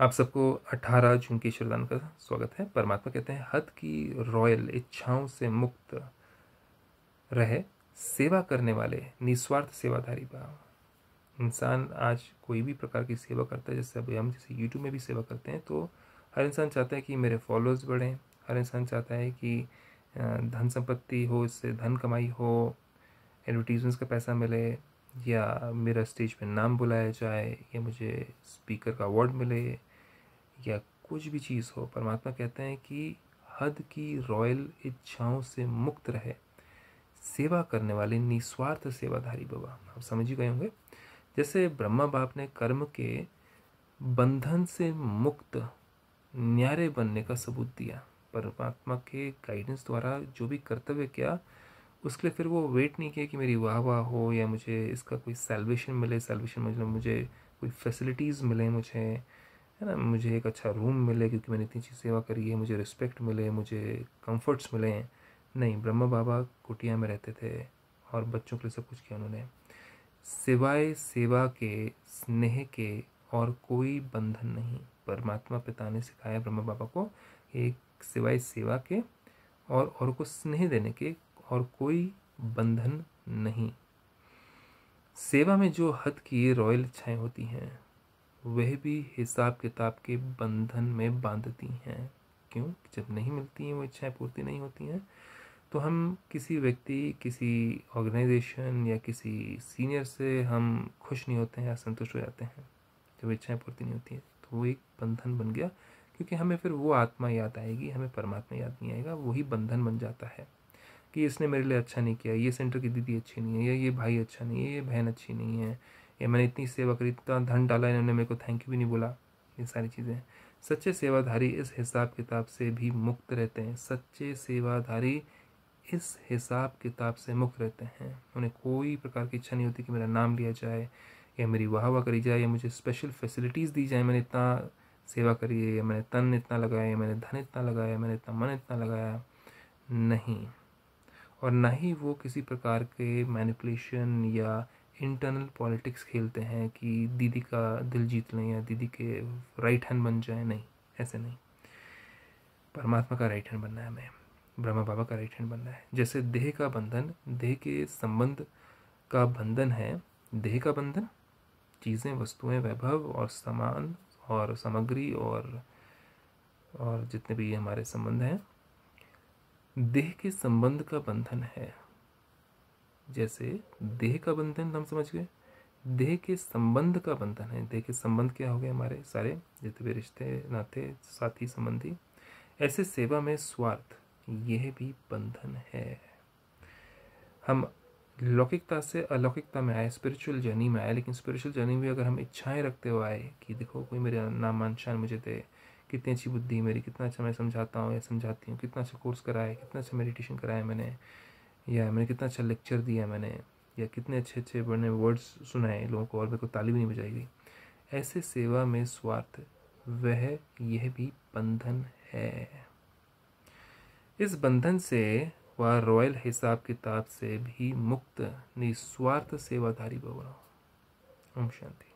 आप सबको 18 जून के ईश्वरदान का स्वागत है परमात्मा कहते हैं हद की रॉयल इच्छाओं से मुक्त रहे सेवा करने वाले निस्वार्थ सेवाधारी भाव इंसान आज कोई भी प्रकार की सेवा करता है जैसे अभी हम जैसे यूट्यूब में भी सेवा करते हैं तो हर इंसान चाहता है कि मेरे फॉलोअर्स बढ़ें हर इंसान चाहता है कि धन संपत्ति हो इससे धन कमाई हो एडवर्टीजमेंट्स का पैसा मिले या मेरा स्टेज पे नाम बुलाया जाए या मुझे स्पीकर का अवार्ड मिले या कुछ भी चीज़ हो परमात्मा कहते हैं कि हद की रॉयल इच्छाओं से मुक्त रहे सेवा करने वाले निस्वार्थ सेवाधारी बाबा आप समझ ही गए होंगे जैसे ब्रह्मा बाप ने कर्म के बंधन से मुक्त न्यारे बनने का सबूत दिया परमात्मा के गाइडेंस द्वारा जो भी कर्तव्य किया उसके लिए फिर वो वेट नहीं किया कि मेरी वाह वाह हो या मुझे इसका कोई सेलवेशन मिले सेलवेशन मतलब मुझे कोई फैसिलिटीज़ मिले मुझे है ना मुझे एक अच्छा रूम मिले क्योंकि मैंने इतनी अच्छी सेवा करी है मुझे रिस्पेक्ट मिले मुझे कंफर्ट्स मिले नहीं ब्रह्मा बाबा कुटिया में रहते थे और बच्चों के लिए सब कुछ किया उन्होंने सिवाय सेवा के स्नेह के और कोई बंधन नहीं परमात्मा पिता ने सिखाया ब्रह्मा बाबा को एक सिवाय सेवा के और और को स्नेह देने के और कोई बंधन नहीं सेवा में जो हद की रॉयल इच्छाएं होती हैं वह भी हिसाब किताब के बंधन में बांधती हैं क्यों जब नहीं मिलती हैं वो इच्छाएं पूर्ति नहीं होती हैं तो हम किसी व्यक्ति किसी ऑर्गेनाइजेशन या किसी सीनियर से हम खुश नहीं होते हैं या संतुष्ट हो जाते हैं जब इच्छाएं पूर्ति नहीं होती हैं तो वो एक बंधन बन गया क्योंकि हमें फिर वो आत्मा याद आएगी हमें परमात्मा याद नहीं आएगा वही बंधन बन जाता है कि इसने मेरे लिए अच्छा नहीं किया ये सेंटर की दीदी अच्छी नहीं है या ये भाई अच्छा नहीं है ये बहन अच्छी नहीं है या मैंने इतनी सेवा करी इतना धन डाला इन्होंने मेरे को थैंक यू भी नहीं बोला ये सारी चीज़ें सच्चे सेवाधारी इस हिसाब किताब से भी मुक्त रहते हैं सच्चे सेवाधारी इस हिसाब किताब से मुक्त रहते हैं उन्हें कोई प्रकार की इच्छा नहीं होती कि मेरा नाम लिया जाए या मेरी वाह वाह करी जाए या मुझे स्पेशल फैसिलिटीज़ दी जाए मैंने इतना सेवा करी है या मैंने तन इतना लगाया या मैंने धन इतना लगाया मैंने इतना मन इतना लगाया नहीं और ना ही वो किसी प्रकार के मैनिपुलेशन या इंटरनल पॉलिटिक्स खेलते हैं कि दीदी का दिल जीत लें या दीदी के राइट हैंड बन जाए नहीं ऐसे नहीं परमात्मा का राइट हैंड बनना है हमें ब्रह्मा बाबा का राइट हैंड बनना है जैसे देह का बंधन देह के संबंध का बंधन है देह का बंधन चीज़ें वस्तुएं वैभव और सामान और सामग्री और और जितने भी हमारे संबंध हैं देह के संबंध का बंधन है जैसे देह का बंधन हम समझ गए देह के संबंध का बंधन है देह के संबंध क्या हो गए हमारे सारे जितने भी रिश्ते नाते साथी संबंधी ऐसे सेवा में स्वार्थ यह भी बंधन है हम लौकिकता से अलौकिकता में आए स्पिरिचुअल जर्नी में आए लेकिन स्पिरिचुअल जर्नी में अगर हम इच्छाएं रखते हुए आए कि देखो कोई मेरा नाम मान शान मुझे दे कितनी अच्छी बुद्धि है मेरी कितना अच्छा मैं समझाता हूँ या समझाती हूँ कितना अच्छा कोर्स कराया है कितना अच्छा मेडिटेशन कराया है मैंने या मैंने कितना अच्छा लेक्चर दिया है मैंने या कितने अच्छे अच्छे मैंने वर्ड्स सुनाए लोगों को और मेरे को ताली भी नहीं बजाई गई ऐसे सेवा में स्वार्थ वह यह भी बंधन है इस बंधन से वह रॉयल हिसाब किताब से भी मुक्त निस्वार्थ सेवाधारी बहुत ओम शांति